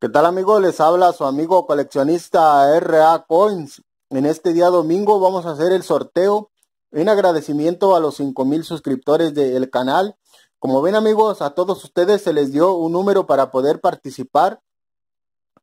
¿Qué tal amigos? Les habla su amigo coleccionista RA Coins. En este día domingo vamos a hacer el sorteo en agradecimiento a los 5.000 suscriptores del canal. Como ven amigos, a todos ustedes se les dio un número para poder participar.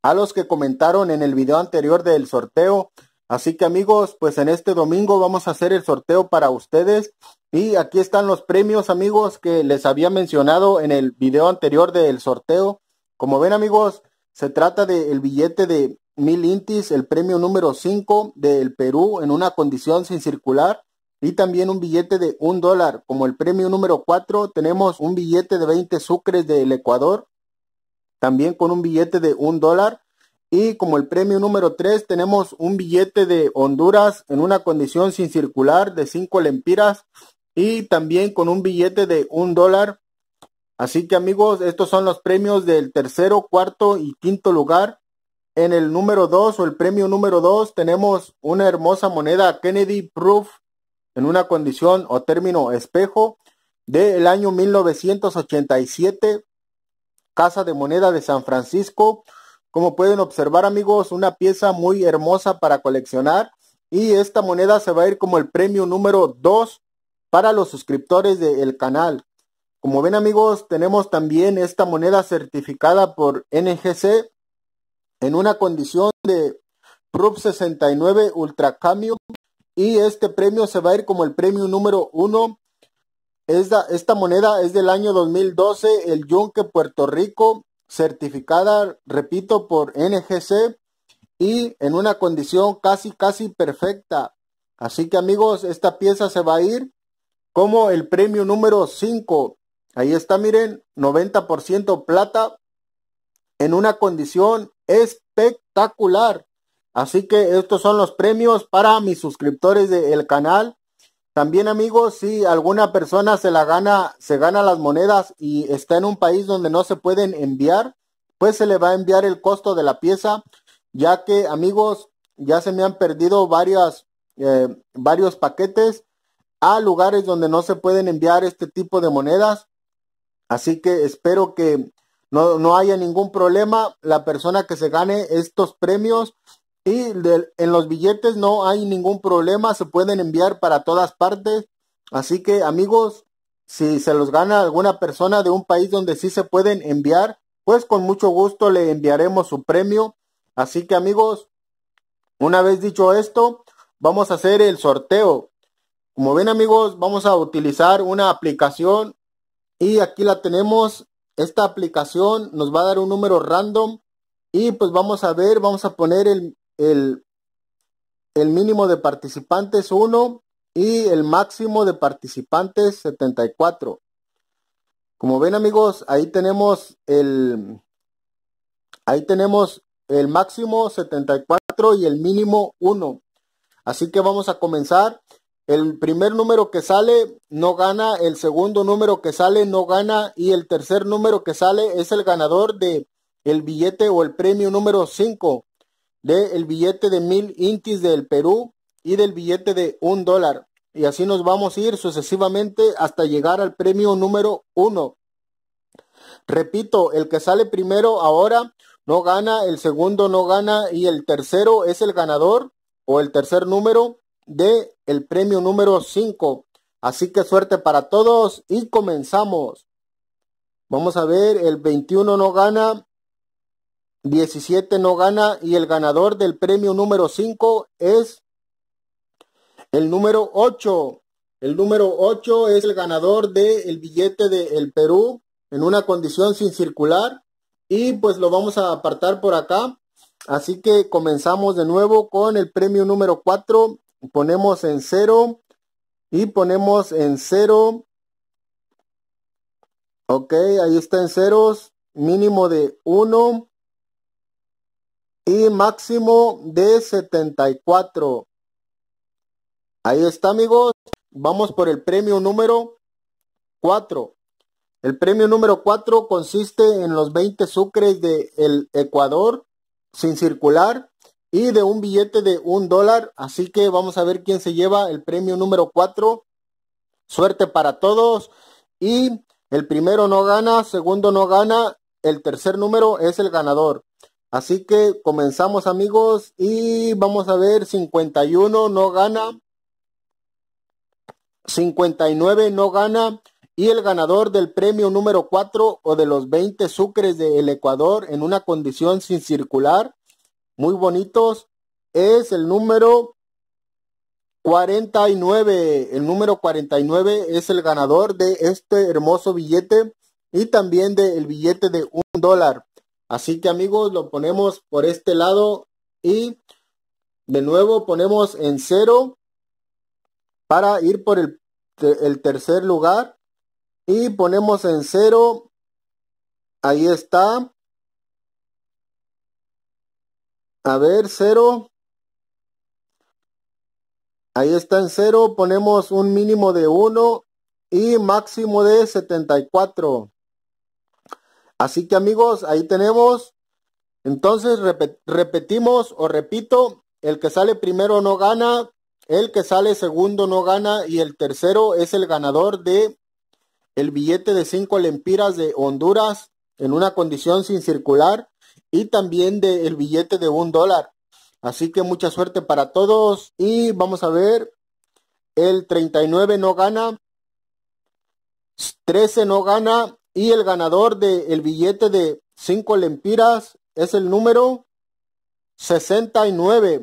A los que comentaron en el video anterior del sorteo. Así que amigos, pues en este domingo vamos a hacer el sorteo para ustedes. Y aquí están los premios amigos que les había mencionado en el video anterior del sorteo. Como ven amigos, se trata del billete de mil intis, el premio número 5 del Perú en una condición sin circular y también un billete de un dólar. Como el premio número 4 tenemos un billete de 20 sucres del Ecuador, también con un billete de un dólar. Y como el premio número 3 tenemos un billete de Honduras en una condición sin circular de 5 lempiras y también con un billete de un dólar Así que amigos, estos son los premios del tercero, cuarto y quinto lugar. En el número 2 o el premio número 2 tenemos una hermosa moneda Kennedy Proof en una condición o término espejo del año 1987, Casa de Moneda de San Francisco. Como pueden observar amigos, una pieza muy hermosa para coleccionar y esta moneda se va a ir como el premio número 2 para los suscriptores del canal. Como ven amigos, tenemos también esta moneda certificada por NGC en una condición de Proof 69 Ultra Cameo. y este premio se va a ir como el premio número 1. Esta, esta moneda es del año 2012, el Yunque Puerto Rico, certificada, repito, por NGC y en una condición casi, casi perfecta. Así que amigos, esta pieza se va a ir como el premio número 5. Ahí está, miren, 90% plata en una condición espectacular. Así que estos son los premios para mis suscriptores del canal. También amigos, si alguna persona se la gana, se gana las monedas y está en un país donde no se pueden enviar, pues se le va a enviar el costo de la pieza, ya que amigos, ya se me han perdido eh, varios paquetes a lugares donde no se pueden enviar este tipo de monedas. Así que espero que no, haya ningún problema la persona que se gane estos premios y en los billetes no hay ningún problema, se pueden enviar para todas partes. Así que amigos, si se los gana alguna persona de un país donde sí se pueden enviar, pues con mucho gusto le enviaremos su premio. Así que amigos, una vez dicho esto, vamos a hacer el sorteo. Como ven amigos, vamos a utilizar una aplicación y aquí la tenemos. Esta aplicación nos va a dar un número random. Y pues vamos a ver, vamos a poner el, el, mínimo de participantes 1 y el máximo de participantes 74. Como ven amigos, ahí tenemos el, ahí tenemos el máximo 74 y el mínimo 1. Así que vamos a comenzar. El primer número que sale no gana, el segundo número que sale no gana y el tercer número que sale es el ganador de el billete o el premio número 5 del billete de mil intis del Perú y del billete de un dólar. Y así nos vamos a ir sucesivamente hasta llegar al premio número 1. Repito, el que sale primero ahora no gana, el segundo no gana y el tercero es el ganador o el tercer número de el premio número 5. Así que suerte para todos y comenzamos. Vamos a ver, el 21 no gana, 17 no gana y el ganador del premio número 5 es el número 8. El número 8 es el ganador del billete del Perú en una condición sin circular y pues lo vamos a apartar por acá. Así que comenzamos de nuevo con el premio número 4 ponemos en cero y ponemos en cero. ok ahí está en ceros mínimo de 1 y máximo de 74 ahí está amigos vamos por el premio número 4 el premio número 4 consiste en los 20 sucres del Ecuador sin circular y de un billete de un dólar. Así que vamos a ver quién se lleva el premio número 4. Suerte para todos. Y el primero no gana, segundo no gana, el tercer número es el ganador. Así que comenzamos amigos y vamos a ver 51 no gana, 59 no gana y el ganador del premio número 4 o de los 20 sucres del Ecuador en una condición sin circular muy bonitos, es el número 49. El número 49 es el ganador de este hermoso billete y también del el billete de un dólar. Así que amigos, lo ponemos por este lado y de nuevo ponemos en cero para ir por el tercer lugar y ponemos en cero. Ahí está. A ver, cero. Ahí está en cero. Ponemos un mínimo de 1 y máximo de 74. Así que amigos, ahí tenemos. Entonces repetimos o repito, el que sale primero no gana, el que sale segundo no gana y el tercero es el ganador de el billete de 5 lempiras de Honduras en una condición sin circular y también del billete de un dólar. Así que mucha suerte para todos y vamos a ver, el 39 no gana, 13 no gana y el ganador del billete de 5 lempiras es el número 69.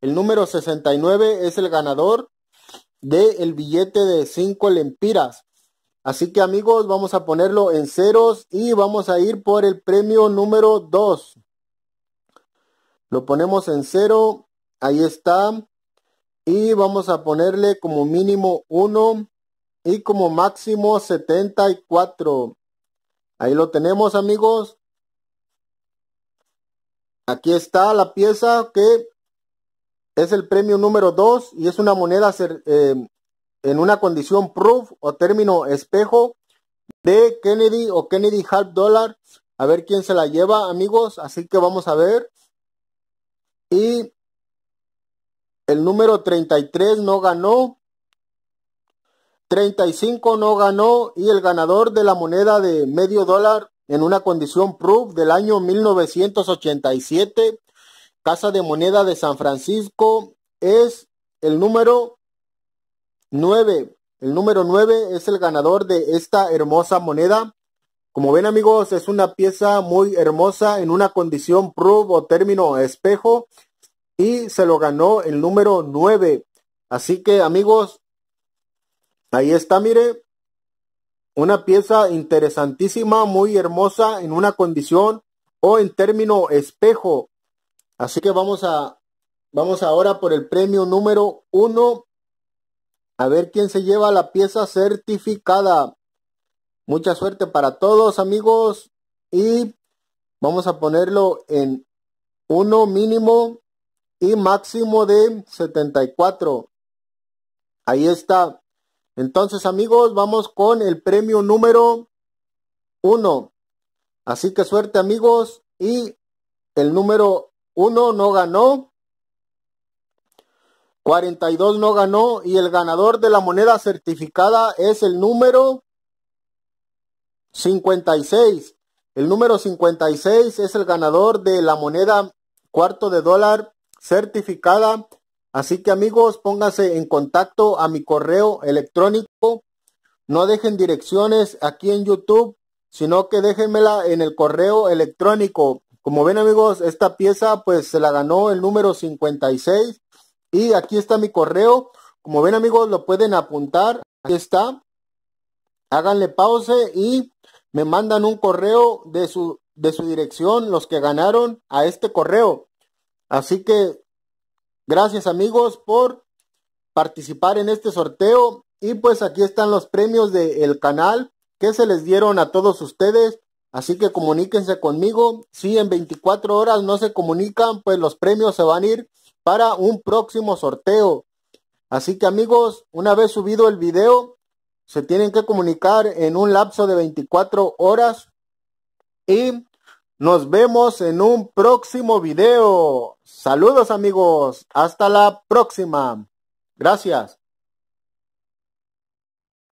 El número 69 es el ganador del billete de 5 lempiras. Así que amigos, vamos a ponerlo en ceros y vamos a ir por el premio número 2. Lo ponemos en cero, ahí está. Y vamos a ponerle como mínimo 1 y como máximo 74. Ahí lo tenemos amigos. Aquí está la pieza que es el premio número 2 y es una moneda eh, en una condición proof o término espejo de Kennedy o Kennedy half dollar. A ver quién se la lleva, amigos. Así que vamos a ver. Y el número 33 no ganó. 35 no ganó. Y el ganador de la moneda de medio dólar en una condición proof del año 1987, Casa de Moneda de San Francisco, es el número 9. El número 9 es el ganador de esta hermosa moneda. Como ven amigos, es una pieza muy hermosa en una condición proof o término espejo y se lo ganó el número 9. Así que amigos, ahí está, mire, una pieza interesantísima, muy hermosa en una condición o en término espejo. Así que vamos a vamos ahora por el premio número 1 a ver quién se lleva la pieza certificada. Mucha suerte para todos amigos y vamos a ponerlo en uno mínimo y máximo de 74. Ahí está. Entonces amigos, vamos con el premio número 1. Así que suerte amigos y el número 1 no ganó. 42 no ganó y el ganador de la moneda certificada es el número 56. El número 56 es el ganador de la moneda cuarto de dólar certificada. Así que amigos, pónganse en contacto a mi correo electrónico. No dejen direcciones aquí en YouTube, sino que déjenmela en el correo electrónico. Como ven amigos, esta pieza pues se la ganó el número 56 y aquí está mi correo. Como ven amigos, lo pueden apuntar. Aquí está. Háganle pause y me mandan un correo de su, de su dirección, los que ganaron a este correo. Así que gracias amigos por participar en este sorteo. Y pues aquí están los premios del canal que se les dieron a todos ustedes. Así que comuníquense conmigo. Si en 24 horas no se comunican, pues los premios se van a ir para un próximo sorteo. Así que amigos, una vez subido el video, se tienen que comunicar en un lapso de 24 horas y nos vemos en un próximo video. Saludos amigos, hasta la próxima. Gracias.